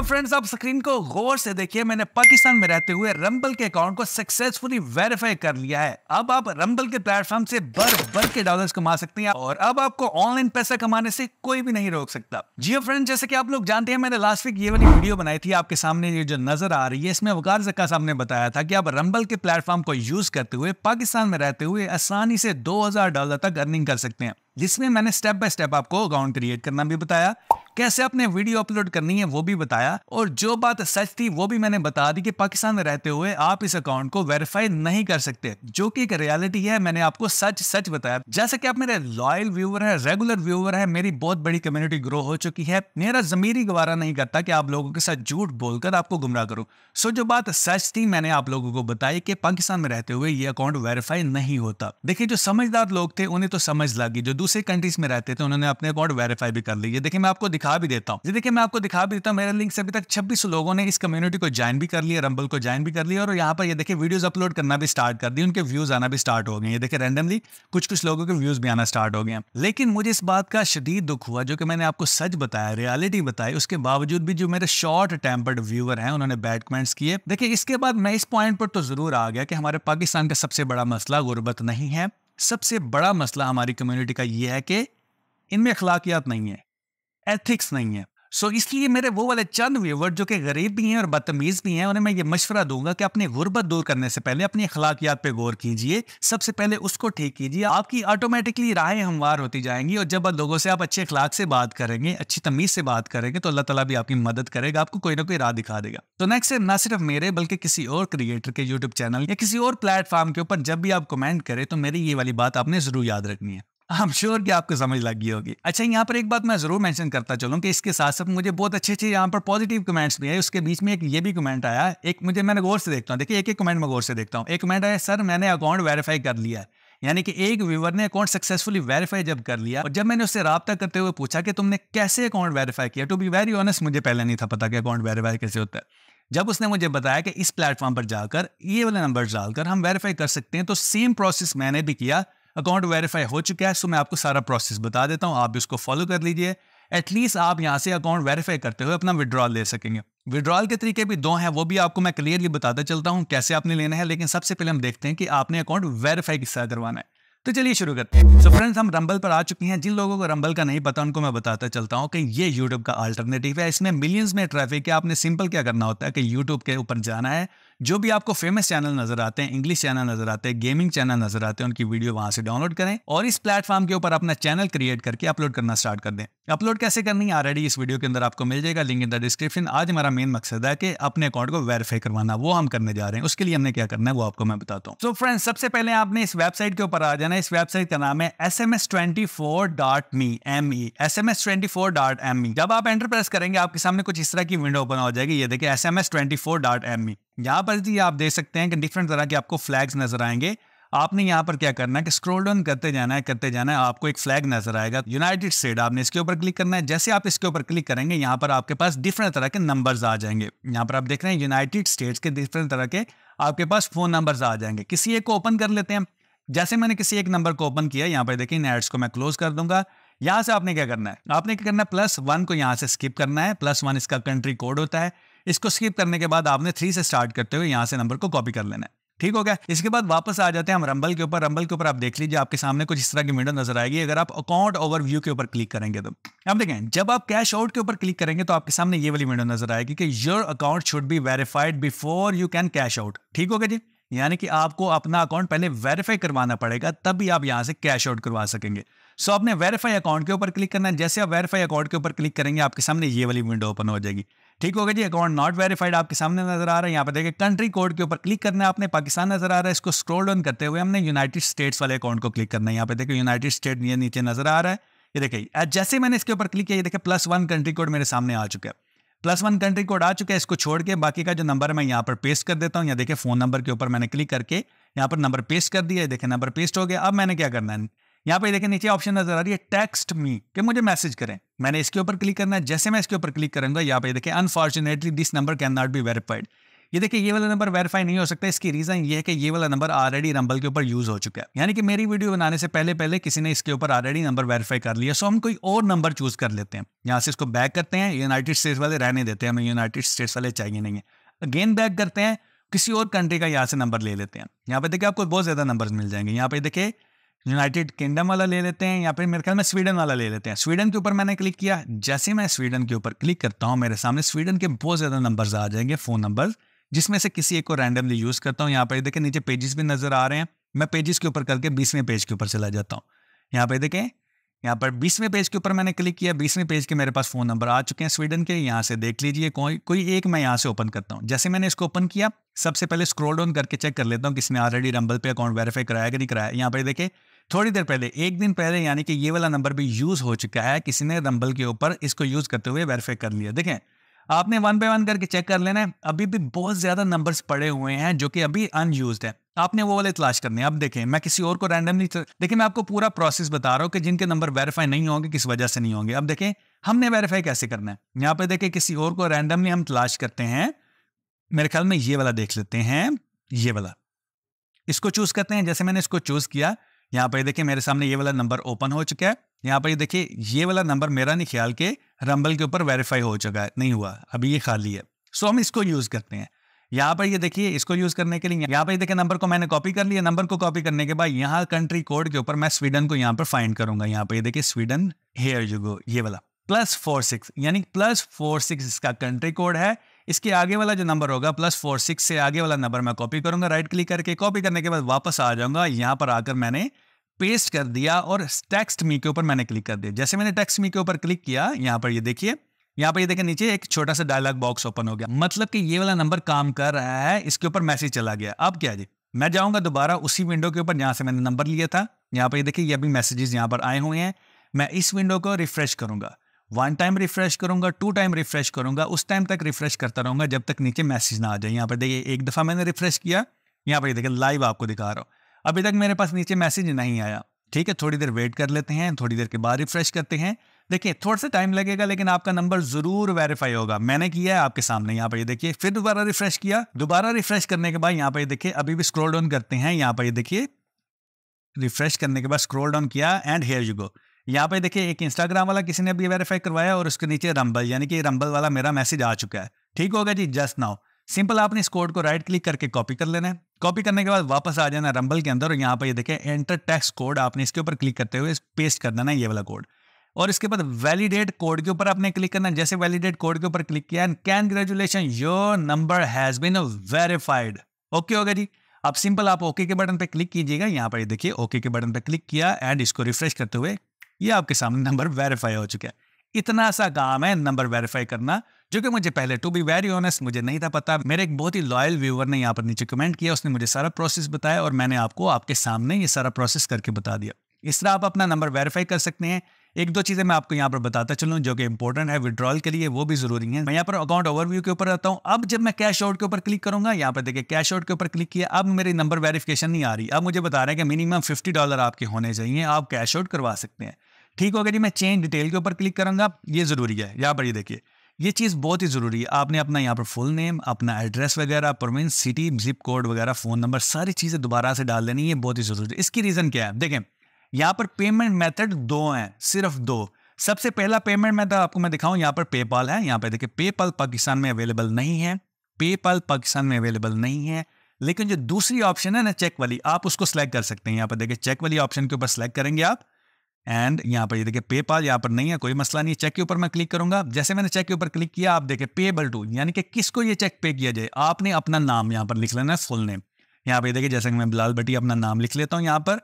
friends आप screen को गौर से देखिए मैंने पाकिस्तान में रहते हुए रंबल के अकाउंट को सक्सेसफुली वेरीफाई कर लिया है अब आप रंबल के प्लेटफॉर्म से बर बर के डॉलर्स कमा सकते हैं और अब आपको ऑनलाइन पैसा कमाने से कोई भी नहीं रोक सकता जियो फ्रेंड जैसे कि आप लोग जानते हैं मैंने लास्ट वीक ये वाली वीडियो बनाई थी आपके सामने ये जो नजर आ रही है इसमें वकार जक्का साहब ने बताया था की आप रंबल के प्लेटफॉर्म को यूज करते हुए पाकिस्तान में रहते हुए आसानी से दो डॉलर तक अर्निंग कर सकते हैं जिसमें मैंने स्टेप बाय स्टेप आपको अकाउंट क्रिएट करना भी बताया कैसे अपने वीडियो अपलोड करनी है वो भी बताया और जो बात सच थी वो भी मैंने बता दी कि पाकिस्तान में रहते हुए आप इस अकाउंट को वेरीफाई नहीं कर सकते जो कि एक रियलिटी है मैंने आपको सच सच बताया जैसे कि आप मेरे लॉयल व्यूवर है रेगुलर व्यूवर है मेरी बहुत बड़ी कम्युनिटी ग्रो हो चुकी है मेरा जमीरी गवारा नहीं करता कि आप लोगों के साथ झूठ बोलकर आपको गुमराह करूँ सो जो बात सच थी मैंने आप लोगों को बताई कि पाकिस्तान में रहते हुए ये अकाउंट वेरीफाई नहीं होता देखिए जो समझदार लोग थे उन्हें तो समझ लगी जो दूसरे कंट्रीज में रहते थे उन्होंने अपने अकाउंट वेरीफाई भी कर लिया देखिए मैं आपको दिखा भी देता हूँ ये देखिए मैं आपको दिखा भी देता हूँ मेरे लिंक से अभी तक छब्बीस लोगों ने इस कम्युनिटी को ज्वाइन भी कर लिया रंबल को ज्वाइन भी कर लिया और यहाँ पर ये देखिए वीडियोज अपलोड करना भी स्टार्ट कर दी उनके व्यूज आना भी स्टार्ट हो गए ये देखिए रैंडमली कुछ कुछ लोगों के व्यूज भी आना स्टार्ट हो गए लेकिन मुझे इस बात का शदीद दुख हुआ जो कि मैंने आपको सच बताया रियालिटी बताई उसके बावजूद भी जो मेरे शॉर्ट टेम्पर्ड व्यूअर हैं उन्होंने बैड कमेंट्स किए देखिए इसके बाद मैं इस पॉइंट पर तो जरूर आ गया कि हमारे पाकिस्तान का सबसे बड़ा मसला गुर्बत नहीं है सबसे बड़ा मसला हमारी कम्युनिटी का ये है कि इनमें अखलाकियात नहीं है एथिक्स नहीं है सो so, इसलिए मेरे वो वाले चंद व्यूवर जो कि गरीब भी हैं और बदतमीज़ भी हैं उन्हें मैं ये मशवरा दूंगा कि अपनी गुर्बत दूर करने से पहले अपनी अखलाकियात पे गौर कीजिए सबसे पहले उसको ठीक कीजिए आपकी ऑटोमेटिकली राहें हमवार होती जाएंगी और जब लोगों से आप अच्छे अखलाक से बात करेंगे अच्छी तमीज़ से बात करेंगे तो अल्लाह तला भी आपकी मदद करेगा आपको कोई ना कोई राह दिखा देगा तो नेक्स्ट ना सिर्फ मेरे बल्कि किसी और क्रिएटर के यूट्यूब चैनल या किसी और प्लेटफॉर्म के ऊपर जब भी आप कमेंट करें तो मेरी ये वाली बात आपने ज़रूर याद रखनी है आई एम श्योर कि आपको समझ लगी होगी अच्छा यहाँ पर एक बात मैं जरूर मेंशन करता चलूँ कि इसके साथ साथ मुझे बहुत अच्छे अच्छे यहाँ पर पॉजिटिव कमेंट्स भी है उसके बीच में एक ये भी कमेंट आया एक मुझे मैंने गौर से देखता हूँ देखिए एक एक कमेंट में गौर से देखता हूँ एक कमेंट आया सर मैंने अकाउंट वेरीफाई कर लिया यानी कि एक व्यूवर ने अकाउंट सक्सेसफुली वेरीफाई जब कर लिया और जब मैंने उससे रबता करते हुए पूछा कि तुमने कैसे अकाउंट वेरीफाई किया टू बी वेरी ऑनेस्ट मुझे पहले नहीं था पता कि अकाउंट वेरीफाई कैसे होता है जब उसने मुझे बताया कि इस प्लेटफॉर्म पर जाकर ये वाले नंबर डालकर हम वेरीफाई कर सकते हैं तो सेम प्रोसेस मैंने भी किया अकाउंट वेरीफाई हो चुका है सो मैं आपको सारा प्रोसेस बता देता हूँ आप भी उसको फॉलो कर लीजिए एटलीस्ट आप यहाँ से अकाउंट वेरीफाई करते हुए अपना विड्रॉल ले सकेंगे विड्रॉल के तरीके भी दो हैं वो भी आपको मैं क्लियरली बताता चलता हूँ कैसे आपने लेना है लेकिन सबसे पहले हम देखते हैं कि आपने अकाउंट वेरीफाई तरह करवाना है तो चलिए शुरू करते हैं सो so फ्रेंड्स हम रंबल पर आ चुके हैं जिन लोगों को रंबल का नहीं पता उनको मैं बताता चलता हूँ कि ये यूट्यूब का अल्टरनेटिव है इसमें मिलियंस में ट्रैफिक है आपने सिंपल क्या करना होता है कि यूट्यूब के ऊपर जाना है जो भी आपको फेमस चैनल नजर आते हैं इंग्लिश चैनल नजर आते हैं गेमिंग चैनल नजर आते हैं उनकी वीडियो वहां से डाउनलोड करें और इस प्लेटफॉर्म के ऊपर अपना चैनल क्रिएट करके अपलोड करना स्टार्ट कर दें अपलोड कैसे करनी है ऑलरेडी इस वीडियो के अंदर आपको मिल जाएगा लिंक इन द डिस्क्रिप्शन आज हमारा मेन मकसद है कि अपने अकाउंट को वेरीफाई करवाना वो हम करने जा रहे हैं उसके लिए हमने क्या करना है वो आपको मैं बताता हूँ सो फ्रेंड्स सबसे पहले आपने इस वेबसाइट के ऊपर आ जाना इस वेबसाइट का नाम है S M S twenty four dot me जब आप एंटर प्रेस करेंगे आपके सामने कुछ इस तरह की विंडो ओपन हो जाएगी ये देखिए S M S twenty four dot M E यहां पर भी आप देख सकते हैं कि डिफरेंट तरह के आपको फ्लैग्स नजर आएंगे आपने यहां पर क्या करना है कि स्क्रॉल डाउन करते जाना है करते जाना है आपको एक फ्लैग नजर आएगा यूनाइटेड स्टेट आपने इसके ऊपर क्लिक करना है जैसे आप इसके ऊपर क्लिक करेंगे यहाँ पर आपके पास डिफरेंट तरह के नंबर्स आ जाएंगे यहां पर आप देख रहे हैं यूनाइटेड स्टेट्स के डिफरेंट तरह के आपके पास फोन नंबर आ जाएंगे किसी एक को ओपन कर लेते हैं जैसे मैंने किसी एक नंबर को ओपन किया यहाँ पर देखिए इन एड्स को मैं क्लोज कर दूंगा यहाँ से आपने क्या करना है आपने क्या करना है प्लस वन को यहाँ से स्किप करना है प्लस वन इसका कंट्री कोड होता है इसको स्किप करने के बाद आपने थ्री से स्टार्ट करते हुए यहाँ से नंबर को कॉपी कर लेना है ठीक हो गया इसके बाद वापस आ जाते हैं हम रंबल के ऊपर रंबल के ऊपर आप देख लीजिए आपके सामने कुछ इस तरह की विंडो नजर आएगी अगर आप अकाउंट ओवरव्यू के ऊपर क्लिक करेंगे तो अब देखें जब आप कैश आउट के ऊपर क्लिक करेंगे तो आपके सामने ये वाली विंडो नजर आएगी कि your account should be verified before you can cash out ठीक हो गया जी यानी कि आपको अपना अकाउंट पहले वेरीफाई करवाना पड़ेगा तभी आप यहाँ से कैश आउट करवा सकेंगे सो so, अपने वेरीफाई अकाउंट के ऊपर क्लिक करना है जैसे आप वेरीफाई अकाउंट के ऊपर क्लिक करेंगे आपके सामने ये वाली विंडो ओपन हो जाएगी ठीक होगा जी अकाउंट नॉट वेरीफाइड आपके सामने नजर आ रहा है यहाँ पर देखिए कंट्री कोड के ऊपर क्लिक करना है आपने पाकिस्तान नजर आ रहा है इसको स्क्रोल डाउन करते हुए हमने यूनाइटेड स्टेट्स वाले अकाउंट को क्लिक करना है यहाँ पे देखिए यूनाइटेड स्टेट ये नीचे नजर आ रहा है ये देखिए जैसे मैंने इसके ऊपर क्लिक किया ये देखिए प्लस वन कंट्री कोड मेरे सामने आ चुका है प्लस वन कंट्री कोड आ चुका है इसको छोड़ के बाकी का जो नंबर है मैं यहाँ पर पेस्ट कर देता हूँ या देखिए फोन नंबर के ऊपर मैंने क्लिक करके यहाँ पर नंबर पेस्ट कर दिया देखिए नंबर पेस्ट हो गया अब मैंने क्या करना है यहाँ पे देखें नीचे ऑप्शन नजर आ रही है टेक्स्ट मी कि मुझे मैसेज करें मैंने इसके ऊपर क्लिक करना है जैसे मैं इसके ऊपर क्लिक करूंगा यहाँ पे देखें unfortunately this number can not be verified ये देखिए ये वाला नंबर वेरीफाई नहीं हो सकता इसकी रीज़न ये है कि ये वाला नंबर ऑलरेडी रंबल के ऊपर यूज़ हो चुका है यानी कि मेरी वीडियो बनाने से पहले पहले किसी ने इसके ऊपर ऑलरेडी नंबर वेरीफाई कर लिया सो हम कोई और नंबर चूज़ कर लेते हैं यहाँ से इसको बैक करते हैं यूनाइटेड स्टेट्स वाले रहने देते हैं हमें यूनाइटेड स्टेट्स वाले चाहिए नहीं है अगेन बैक करते हैं किसी और कंट्री का यहाँ से नंबर ले लेते हैं यहाँ पे देखिए आपको बहुत ज़्यादा नंबर मिल जाएंगे यहाँ पे देखिए यूनाइटेड किंगडम वाला ले लेते हैं या फिर मेरे ख्याल में स्वीडन वाला ले लेते हैं स्वीडन के ऊपर मैंने क्लिक किया जैसे मैं स्वीडन के ऊपर क्लिक करता हूँ मेरे सामने स्वीडन के बहुत ज़्यादा नंबर्स आ जाएंगे फ़ोन नंबर जिसमें से किसी एक को रैंडमली यूज़ करता हूँ यहाँ पर देखें नीचे पेजेस भी नज़र आ रहे हैं मैं पेजेस के ऊपर करके बीसवें पेज के ऊपर चला जाता हूँ यहाँ पर देखें यहाँ पर बीसवें पेज के ऊपर मैंने क्लिक किया बीसवें पेज के मेरे पास फ़ोन नंबर आ चुके हैं स्वीडन के यहाँ से देख लीजिए कोई कोई एक मैं यहाँ से ओपन करता हूँ जैसे मैंने इसको ओपन किया सबसे पहले स्क्रॉल डाउन करके चेक कर लेता हूँ किसने ऑलरेडी रंबल पे अकाउंट वेरीफाई कराया कि नहीं कराया यहाँ पर देखे थोड़ी देर पहले एक दिन पहले यानी कि ये वाला नंबर भी यूज़ हो चुका है किसी ने रंबल के ऊपर इसको यूज़ करते हुए वेरीफाई कर लिया देखें आपने वन बाय वन करके चेक कर लेना है अभी भी बहुत ज़्यादा नंबर्स पड़े हुए हैं जो कि अभी अनयूज है आपने वो वाले तलाश करने अब देखें मैं किसी और को रैंडमली तो, देखिए मैं आपको पूरा प्रोसेस बता रहा हूँ कि जिनके नंबर वेरीफाई नहीं होंगे किस वजह से नहीं होंगे अब देखें हमने वेरीफाई कैसे करना है यहाँ पे देखें किसी और को रैंडमली हम तलाश करते हैं मेरे ख्याल में ये वाला देख लेते हैं ये वाला इसको चूज करते हैं जैसे मैंने इसको चूज किया यहाँ पर देखिए मेरे सामने ये वाला नंबर ओपन हो चुका है यहाँ पर ये देखिए ये वाला नंबर मेरा नहीं ख्याल के रंबल के ऊपर वेरीफाई हो चुका है नहीं हुआ अभी ये खाली है सो हम इसको यूज़ करते हैं यहाँ पर ये देखिए इसको यूज करने के लिए यहाँ पर देखिए नंबर को मैंने कॉपी कर लिया नंबर को कॉपी करने के बाद यहाँ कंट्री कोड के ऊपर मैं स्वीडन को यहाँ पर फाइंड करूंगा यहाँ पर ये देखिए स्वीडन हेयर यू गो ये वाला प्लस फोर सिक्स यानी प्लस फोर सिक्स इसका कंट्री कोड है इसके आगे वाला जो नंबर होगा प्लस फोर सिक्स से आगे वाला नंबर मैं कॉपी करूंगा राइट क्लिक करके कॉपी करने के बाद वापस आ जाऊंगा यहां पर आकर मैंने पेस्ट कर दिया और टेक्स्ट मी के ऊपर मैंने क्लिक कर दिया जैसे मैंने टेक्स्ट मी के ऊपर क्लिक किया यहां पर ये देखिए यहाँ पर ये यह देखिए नीचे एक छोटा सा डायलॉग बॉक्स ओपन हो गया मतलब कि ये वाला नंबर काम कर रहा है इसके ऊपर मैसेज चला गया अब क्या जी मैं जाऊंगा दोबारा उसी विंडो के ऊपर जहाँ से मैंने नंबर लिया था यहाँ पर ये यह देखिए ये अभी मैसेजेस यहाँ पर आए हुए हैं मैं इस विंडो को रिफ्रेश करूंगा वन टाइम रिफ्रेश करूंगा टू टाइम रिफ्रेश करूंगा उस टाइम तक रिफ्रेश करता रहूंगा जब तक नीचे मैसेज ना आ जाए यहाँ पर देखिए एक दफ़ा मैंने रिफ्रेश किया यहाँ पर देखिए लाइव आपको दिखा रहा हूँ अभी तक मेरे पास नीचे मैसेज नहीं आया ठीक है थोड़ी देर वेट कर लेते हैं थोड़ी देर के बाद रिफ्रेश करते हैं देखिए थोड़ा सा टाइम लगेगा लेकिन आपका नंबर ज़रूर वेरीफाई होगा मैंने किया है आपके सामने यहाँ पर ये देखिए फिर दोबारा रिफ्रेश किया दोबारा रिफ्रेश करने के बाद यहाँ पर ये देखिए अभी भी स्क्रॉल डाउन करते हैं यहाँ पर ये देखिए रिफ्रेश करने के बाद स्क्रॉल डाउन किया एंड हेयर यू गो यहाँ पे देखिए एक इंस्टाग्राम वाला किसी ने भी वेरीफाई करवाया और उसके नीचे रंबल यानी कि रंबल वाला मेरा मैसेज आ चुका है ठीक होगा जी जस्ट नाउ सिंपल आपने इस कोड को राइट क्लिक करके कॉपी कर लेना है कॉपी करने के बाद वापस आ जाना रंबल के अंदर और यहाँ पर ये देखें एंटर टैक्स कोड आपने इसके ऊपर क्लिक करते हुए पेस्ट कर देना ये वाला कोड और इसके बाद वैलिडेट कोड के ऊपर आपने क्लिक करना जैसे वैलिडेट कोड के ऊपर क्लिक किया and congratulations your number has been verified okay होगा जी अब सिंपल आप ओके के बटन पर क्लिक कीजिएगा यहाँ पर देखिए ओके के बटन पर क्लिक किया एंड इसको रिफ्रेश करते हुए ये आपके सामने नंबर वेरीफाई हो चुका है इतना सा काम है नंबर वेरीफाई करना जो कि मुझे पहले टू बी वेरी ऑनेस्ट मुझे नहीं था पता मेरे एक बहुत ही लॉयल व्यूअर ने यहाँ पर नीचे कमेंट किया उसने मुझे सारा प्रोसेस बताया और मैंने आपको आपके सामने ये सारा प्रोसेस करके बता दिया इस तरह आप अपना नंबर वेरीफाई कर सकते हैं एक दो चीज़ें मैं आपको यहाँ पर बताता चलूँ जो कि इंपॉर्टेंट है विड्रॉल के लिए वो भी जरूरी है मैं यहाँ पर अकाउंट ओवरव्यू के ऊपर आता हूँ अब जब मैं कैश आउट के ऊपर क्लिक करूंगा यहाँ पर देखिए कैश आउट के ऊपर क्लिक किया अब मेरी नंबर वेरिफिकेशन नहीं आ रही अब मुझे बता रहे हैं कि मिनिमम फिफ्टी डॉलर आपके होने चाहिए आप कैश आउट करवा सकते हैं ठीक हो गया जी मैं चेंज डिटेल के ऊपर क्लिक करूँगा ये ज़रूरी है यहाँ पर ये देखिए ये चीज़ बहुत ही ज़रूरी है आपने अपना यहाँ पर फुल नेम अपना एड्रेस वगैरह प्रोविंस सिटी जिप कोड वगैरह फ़ोन नंबर सारी चीज़ें दोबारा से डाल देनी ये बहुत ही ज़रूरी है इसकी रीज़न क्या है देखें यहाँ पर पेमेंट मेथड दो हैं सिर्फ दो सबसे पहला पेमेंट मेथड आपको मैं दिखाऊँ यहाँ पर पेपाल है यहाँ पर देखिए पेपाल पाकिस्तान में अवेलेबल नहीं है पेपाल पाकिस्तान में अवेलेबल नहीं है लेकिन जो दूसरी ऑप्शन है ना चेक वाली आप उसको सेलेक्ट कर सकते हैं यहाँ पर देखिए चेक वाली ऑप्शन के ऊपर सेलेक्ट करेंगे आप एंड यहाँ पर ये देखिए पेपाल यहाँ पर नहीं है कोई मसला नहीं है चेक के ऊपर मैं क्लिक करूंगा जैसे मैंने चेक के ऊपर क्लिक किया आप देखिए पेबल टू यानी कि किसको ये चेक पे किया जाए आपने अपना नाम यहाँ पर लिख लेना है फुल नेम यहाँ पर देखिए जैसे कि मैं बिलाल भट्टी अपना नाम लिख लेता हूँ यहाँ पर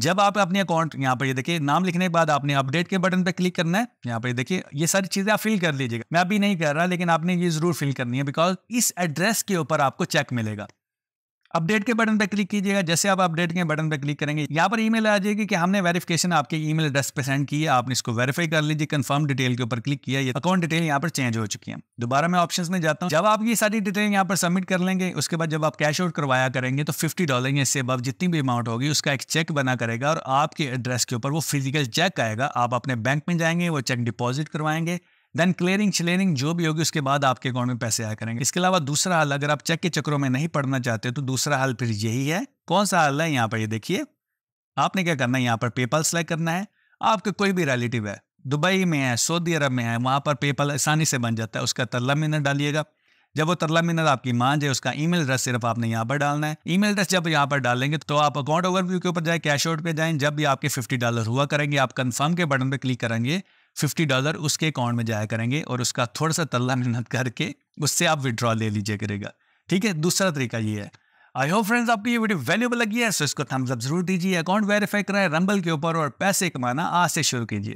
जब आप अपने अकाउंट यहाँ पर ये देखिए नाम लिखने के बाद आपने अपडेट के बटन पर क्लिक करना है यहाँ पर देखिए ये सारी चीज़ें आप फिल कर लीजिएगा मैं अभी नहीं कर रहा लेकिन आपने ये जरूर फिल करनी है बिकॉज इस एड्रेस के ऊपर आपको चेक मिलेगा अपडेट के बटन पर क्लिक कीजिएगा जैसे आप अपडेट के बटन पर क्लिक करेंगे यहाँ पर ईमेल आ जाएगी कि हमने वेरिफिकेशन आपके ईमेल एड्रेस पर सेंड की है आपने इसको वेरीफाई कर लीजिए कंफर्म डिटेल के ऊपर क्लिक किया ये अकाउंट डिटेल यहाँ पर चेंज हो चुकी है दोबारा मैं ऑप्शन में जाता हूँ जब आप ये सारी डिटेल यहाँ पर सबमिट कर लेंगे उसके बाद जब आप कैश आउट करवाया करेंगे तो फिफ्टी डॉलर या इससे अब जितनी भी अमाउंट होगी उसका एक चेक बना करेगा और आपके एड्रेस के ऊपर वो फिजिकल चेक आएगा आप अपने बैंक में जाएंगे वो चेक डिपॉजिट करवाएंगे देन क्लियरिंग श्लेयरिंग जो भी होगी उसके बाद आपके अकाउंट में पैसे आया करेंगे इसके अलावा दूसरा हाल अगर आप चेक के चक्रों में नहीं पढ़ना चाहते तो दूसरा हाल फिर यही है कौन सा हल है यहाँ पर ये देखिए आपने क्या करना है यहाँ पर पेपल सेलेक्ट करना है आपके कोई भी रिलेटिव है दुबई में है सऊदी अरब में है वहाँ पर पेपल आसानी से बन जाता है उसका तरला मिनर डालिएगा जब वो तरला मिनर आपकी मां जाए उसका ईमेल एड्रेस सिर्फ आपने यहाँ पर डालना है ईमेल एड्रेस जब यहाँ पर डालेंगे तो आप अकाउंट ओवरव्यू के ऊपर जाए कैश आउट पे जाएं जब भी आपके 50 डॉलर हुआ करेंगे आप कंफर्म के बटन पर क्लिक करेंगे फिफ्टी डॉलर उसके अकाउंट में जाया करेंगे और उसका थोड़ा सा तल्ला मेहनत करके उससे आप विड्रॉ ले लीजिए करेगा ठीक है दूसरा तरीका ये है आई होप फ्रेंड्स आपको ये वीडियो वैल्यूबल लगी है सो इसको थम्स अप जरूर दीजिए अकाउंट वेरीफाई कराएं रंबल के ऊपर और पैसे कमाना आज से शुरू कीजिए